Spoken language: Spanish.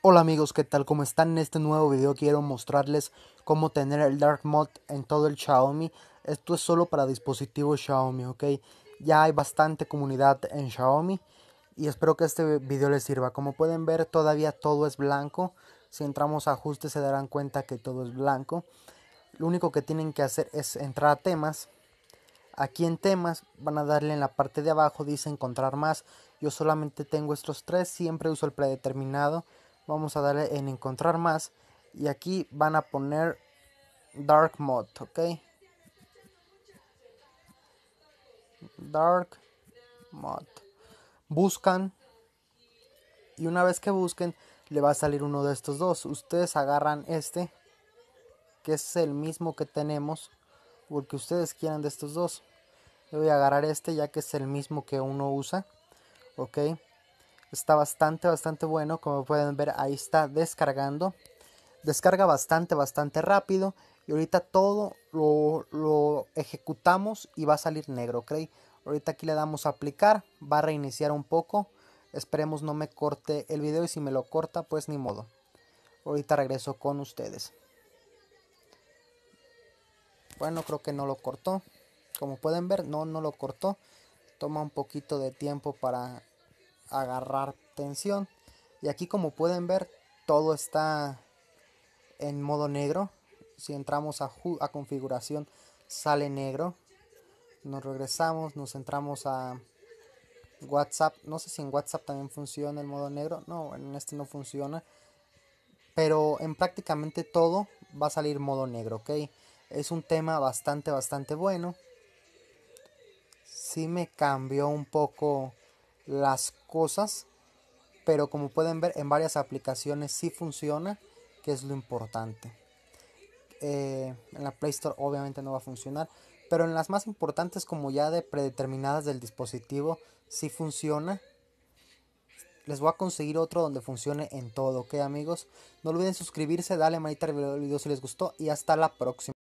Hola amigos, ¿qué tal? ¿Cómo están? En este nuevo video quiero mostrarles cómo tener el Dark Mode en todo el Xiaomi. Esto es solo para dispositivos Xiaomi, ¿ok? Ya hay bastante comunidad en Xiaomi y espero que este video les sirva. Como pueden ver, todavía todo es blanco. Si entramos a ajustes se darán cuenta que todo es blanco. Lo único que tienen que hacer es entrar a temas. Aquí en temas van a darle en la parte de abajo, dice encontrar más. Yo solamente tengo estos tres, siempre uso el predeterminado vamos a darle en encontrar más y aquí van a poner dark mod ok dark mod buscan y una vez que busquen le va a salir uno de estos dos ustedes agarran este que es el mismo que tenemos porque ustedes quieran de estos dos Le voy a agarrar este ya que es el mismo que uno usa ok Está bastante, bastante bueno. Como pueden ver, ahí está descargando. Descarga bastante, bastante rápido. Y ahorita todo lo, lo ejecutamos y va a salir negro, ¿ok? Ahorita aquí le damos a aplicar. Va a reiniciar un poco. Esperemos no me corte el video y si me lo corta, pues ni modo. Ahorita regreso con ustedes. Bueno, creo que no lo cortó. Como pueden ver, no, no lo cortó. Toma un poquito de tiempo para agarrar tensión. Y aquí como pueden ver, todo está en modo negro. Si entramos a, configuración, sale negro. Nos regresamos, nos entramos a WhatsApp. No sé si en WhatsApp también funciona el modo negro. No, en este no funciona. Pero en prácticamente todo va a salir modo negro, ¿ok? Es un tema bastante, bastante bueno. Si me cambió un poco las cosas, pero como pueden ver en varias aplicaciones sí funciona, que es lo importante. Eh, en la Play Store obviamente no va a funcionar, pero en las más importantes como ya de predeterminadas del dispositivo sí funciona. Les voy a conseguir otro donde funcione en todo, ¿ok amigos? No olviden suscribirse, dale manita al video si les gustó y hasta la próxima.